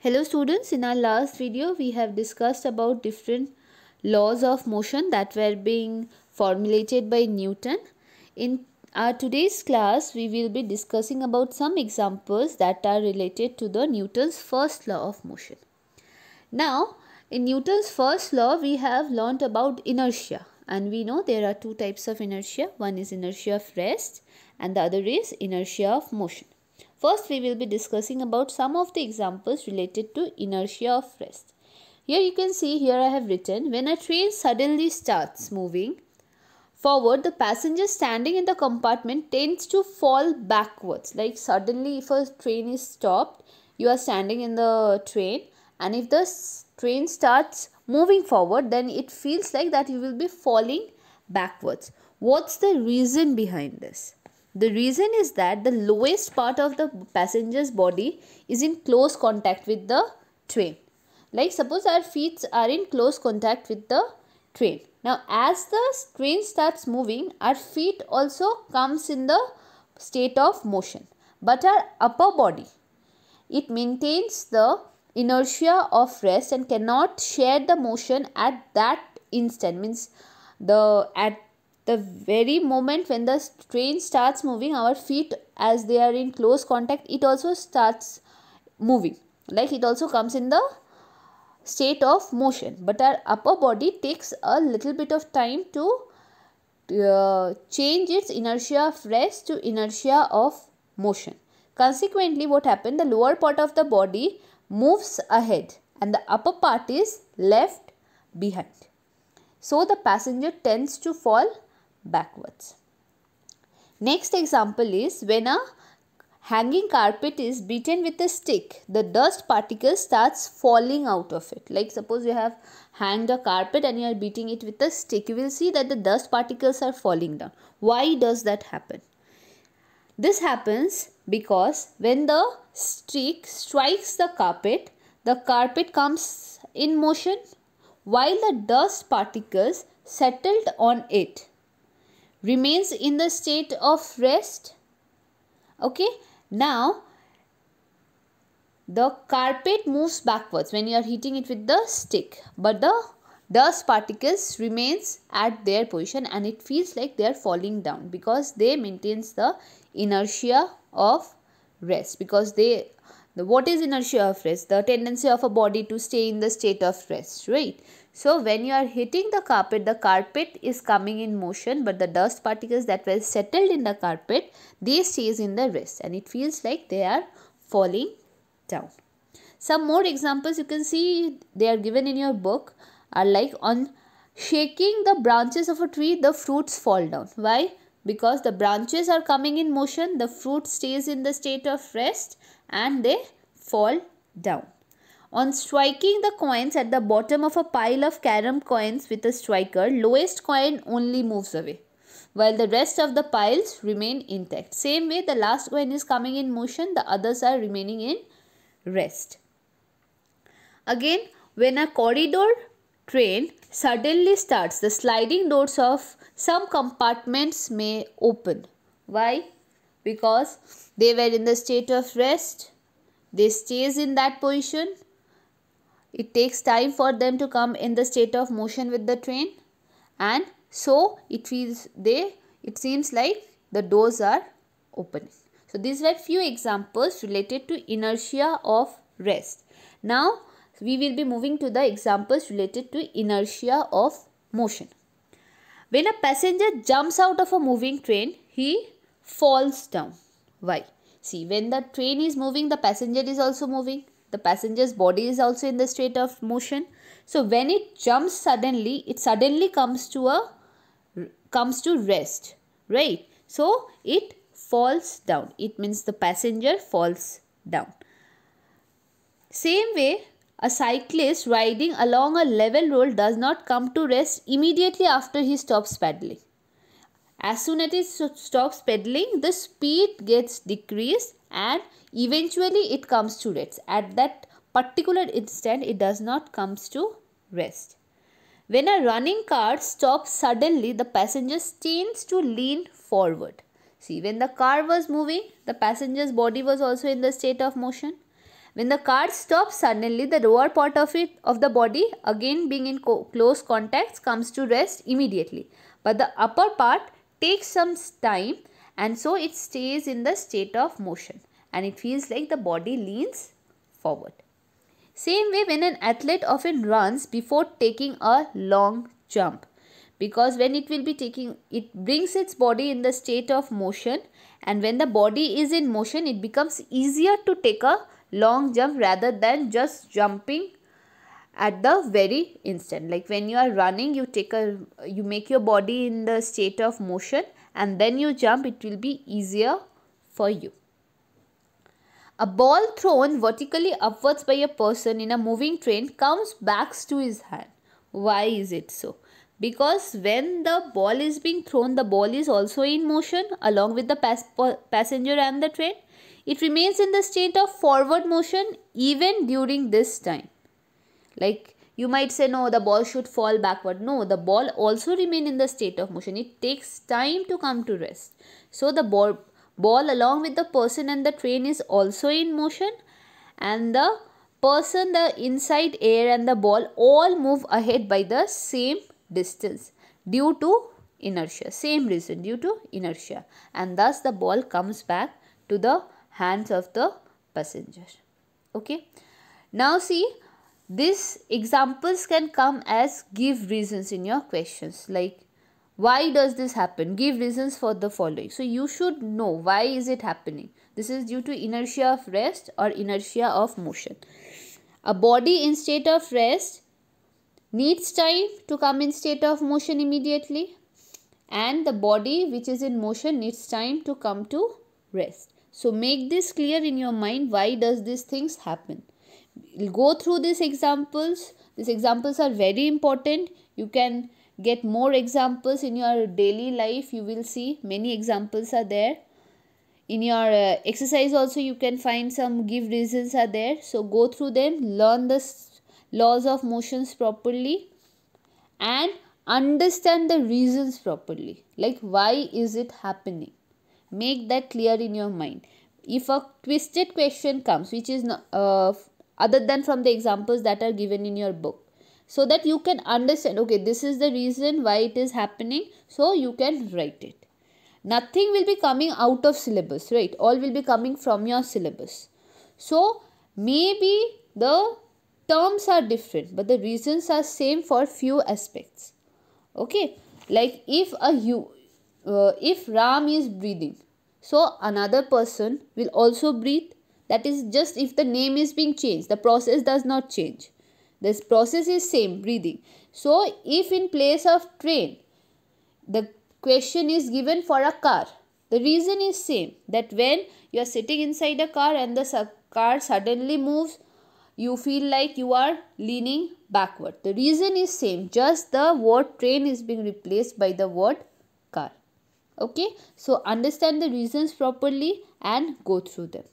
Hello students, in our last video we have discussed about different laws of motion that were being formulated by Newton. In our today's class we will be discussing about some examples that are related to the Newton's first law of motion. Now in Newton's first law we have learnt about inertia and we know there are two types of inertia. One is inertia of rest and the other is inertia of motion. First, we will be discussing about some of the examples related to inertia of rest. Here you can see, here I have written, when a train suddenly starts moving forward, the passenger standing in the compartment tends to fall backwards. Like suddenly if a train is stopped, you are standing in the train and if the train starts moving forward, then it feels like that you will be falling backwards. What's the reason behind this? The reason is that the lowest part of the passenger's body is in close contact with the train. Like suppose our feet are in close contact with the train. Now as the train starts moving, our feet also comes in the state of motion. But our upper body, it maintains the inertia of rest and cannot share the motion at that instant means the at the very moment when the train starts moving our feet as they are in close contact it also starts moving like it also comes in the state of motion but our upper body takes a little bit of time to uh, change its inertia of rest to inertia of motion consequently what happened the lower part of the body moves ahead and the upper part is left behind so the passenger tends to fall backwards. Next example is when a hanging carpet is beaten with a stick, the dust particle starts falling out of it. Like suppose you have hanged a carpet and you are beating it with a stick, you will see that the dust particles are falling down. Why does that happen? This happens because when the stick strikes the carpet, the carpet comes in motion while the dust particles settled on it remains in the state of rest. Okay. Now, the carpet moves backwards when you are hitting it with the stick. But the dust particles remains at their position and it feels like they are falling down because they maintains the inertia of rest because they the what is inertia of rest the tendency of a body to stay in the state of rest right so when you are hitting the carpet, the carpet is coming in motion but the dust particles that were settled in the carpet, they stays in the wrist and it feels like they are falling down. Some more examples you can see they are given in your book are like on shaking the branches of a tree, the fruits fall down. Why? Because the branches are coming in motion, the fruit stays in the state of rest and they fall down. On striking the coins at the bottom of a pile of carom coins with a striker, lowest coin only moves away while the rest of the piles remain intact. Same way the last coin is coming in motion, the others are remaining in rest. Again, when a corridor train suddenly starts, the sliding doors of some compartments may open. Why? Because they were in the state of rest. They stays in that position it takes time for them to come in the state of motion with the train and so it feels they it seems like the doors are opening so these were few examples related to inertia of rest now we will be moving to the examples related to inertia of motion when a passenger jumps out of a moving train he falls down why see when the train is moving the passenger is also moving the passenger's body is also in the state of motion. So when it jumps suddenly, it suddenly comes to a comes to rest, right? So it falls down. It means the passenger falls down. Same way, a cyclist riding along a level road does not come to rest immediately after he stops pedaling. As soon as he stops pedaling, the speed gets decreased and eventually it comes to rest. At that particular instant, it does not comes to rest. When a running car stops suddenly, the passenger tends to lean forward. See, when the car was moving, the passenger's body was also in the state of motion. When the car stops suddenly, the lower part of it of the body, again being in co close contact, comes to rest immediately. But the upper part takes some time and so it stays in the state of motion and it feels like the body leans forward. Same way when an athlete often runs before taking a long jump because when it will be taking it brings its body in the state of motion and when the body is in motion it becomes easier to take a long jump rather than just jumping at the very instant like when you are running you take a you make your body in the state of motion and then you jump it will be easier for you. A ball thrown vertically upwards by a person in a moving train comes back to his hand. Why is it so? Because when the ball is being thrown, the ball is also in motion along with the pas passenger and the train. It remains in the state of forward motion even during this time. Like you might say, no, the ball should fall backward. No, the ball also remain in the state of motion. It takes time to come to rest. So the ball, ball along with the person and the train is also in motion and the person, the inside air and the ball all move ahead by the same distance due to inertia. Same reason due to inertia. And thus the ball comes back to the hands of the passenger. Okay. Now see these examples can come as give reasons in your questions like why does this happen? Give reasons for the following. So you should know why is it happening. This is due to inertia of rest or inertia of motion. A body in state of rest needs time to come in state of motion immediately and the body which is in motion needs time to come to rest. So make this clear in your mind why does these things happen we'll go through these examples. These examples are very important. You can get more examples in your daily life. You will see many examples are there. In your uh, exercise also you can find some give reasons are there. So go through them. Learn the laws of motions properly. And understand the reasons properly. Like why is it happening? Make that clear in your mind if a twisted question comes which is not, uh, other than from the examples that are given in your book so that you can understand okay this is the reason why it is happening so you can write it nothing will be coming out of syllabus right all will be coming from your syllabus so maybe the terms are different but the reasons are same for few aspects okay like if a you uh, if ram is breathing so another person will also breathe that is just if the name is being changed. The process does not change. This process is same breathing. So if in place of train, the question is given for a car. The reason is same that when you are sitting inside a car and the car suddenly moves, you feel like you are leaning backward. The reason is same. Just the word train is being replaced by the word car. Okay. So understand the reasons properly and go through them.